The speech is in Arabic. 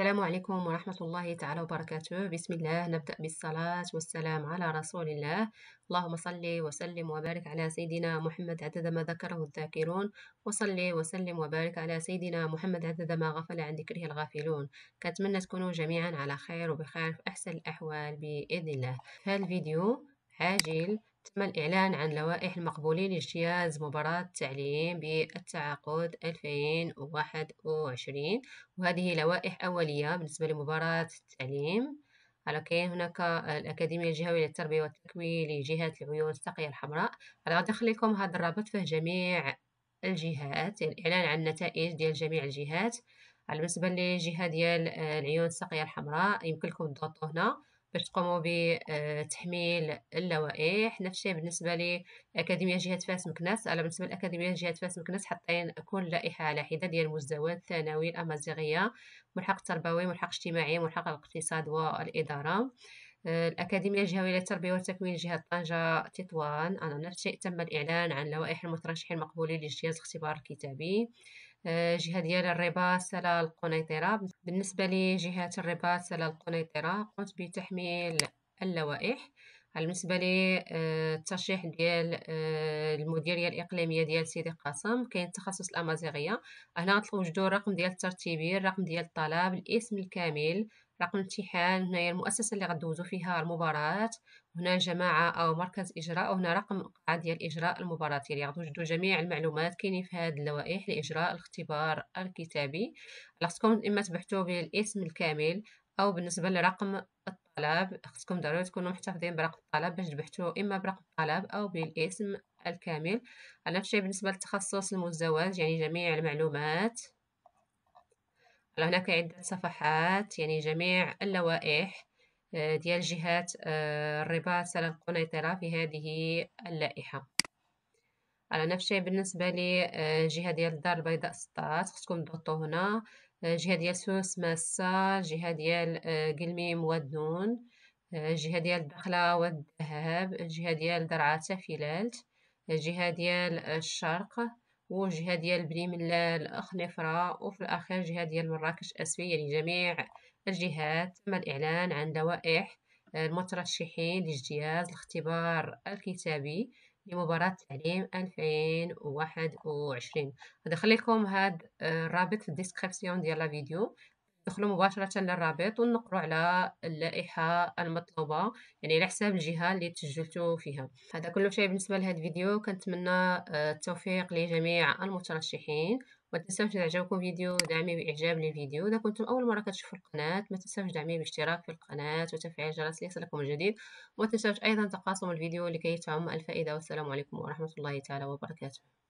السلام عليكم ورحمة الله تعالى وبركاته بسم الله نبدأ بالصلاة والسلام على رسول الله اللهم صل وسلم وبارك على سيدنا محمد عدد ما ذكره الذاكرون وصل وسلم وبارك على سيدنا محمد عدد ما غفل عن ذكره الغافلون كنتمنى تكونوا جميعا على خير وبخير في أحسن الأحوال بإذن الله في هذا الفيديو عاجل تم الإعلان عن لوائح المقبولين لاجتياز مباراة التعليم بالتعاقد 2021 وهذه لوائح أولية بالنسبة لمباراة التعليم على كاين هناك الأكاديمية الجهوية للتربية والتكوين لجهة العيون الساقية الحمراء على غادي نخليكم هذا الرابط فيه جميع الجهات يعني الإعلان عن النتائج ديال جميع الجهات على بالنسبة للجهة ديال العيون الساقية الحمراء يمكنكم تضغطوا هنا باش تقوموا بتحميل اللوائح نفس الشيء بالنسبه لاكاديميه جهه فاس مكناس انا بالنسبه لاكاديميه جهه فاس مكناس حاطين كل لائحه على حده ديال المزدوج الثانوي الامازيغيه ملحق التربوي ملحق اجتماعي ملحق الاقتصاد والاداره الأكاديمية الجهوية للتربية والتكوين جهة طنجة تطوان أنا نفس الشيء تم الإعلان عن لوائح المترشحين المقبولين لاجتياز اختبار الكتابي آه، جهة ديال الرباط سلا القنيطرة بالنسبة لجهة الرباط سلا القنيطرة قمت بتحميل اللوائح بالنسبه لي آه، الترشيح ديال آه، المديريه الاقليميه ديال سيدي قاسم كاين التخصص الامازيغيه هنا غتلقاو وجدوا الرقم ديال الترتيبي الرقم ديال الطلب الاسم الكامل رقم الامتحان هنايا المؤسسه اللي غدوزو فيها المباراه هنا جماعه او مركز اجراء وهنا رقم القاعه ديال اجراء المباراه يعني غتوجدوا جميع المعلومات كاينين في هذه اللوائح لاجراء الاختبار الكتابي خصكم اما تبحثوا بالاسم الكامل او بالنسبه لرقم الطلب خصكم ضروري تكونوا محتفظين برقم الطلب باش تبحثوا اما برقم الطلب او بالاسم الكامل نفس الشيء بالنسبه للتخصص المزدوج يعني جميع المعلومات هناك عدة صفحات يعني جميع اللوائح آه، ديال جهات آه، الرباط القنيطرة في هذه اللائحة على نفس الشيء بالنسبة لجهة آه، ديال الدار البيضاء سطات خصكم تضغطو هنا جهة ديال سوس ماسة جهة ديال قلميم والنون جهة ديال الدخلة والذهب جهة ديال درعاتة تفلالت جهة ديال الشرق وجهه ديال بني من الاخ نفرة وفي الاخير جهه ديال مراكش اسفي يعني جميع الجهات تم الاعلان عن لوائح آه، المترشحين لاجتياز الاختبار الكتابي لمباراة تعليم 2021 غادي لكم هاد آه، الرابط في الديسكريبسيون ديال الفيديو دخلوا مباشرة للرابط ونقروا على اللائحة المطلوبة يعني على حساب الجهة اللي تسجلتوا فيها هذا كل شيء بالنسبة لهذا الفيديو كنتمنى آه، التوفيق لجميع المترشحين ما تنسوش إذا عجبكم فيديو دعمي بإعجاب للفيديو إذا كنتم أول مرة كتشوفوا القناة ما تنساوش دعمي باشتراك في القناة وتفعيل الجرس ليصلكم الجديد وما تنسوش أيضا تقاسم الفيديو لكي تعم الفائدة والسلام عليكم ورحمة الله تعالى وبركاته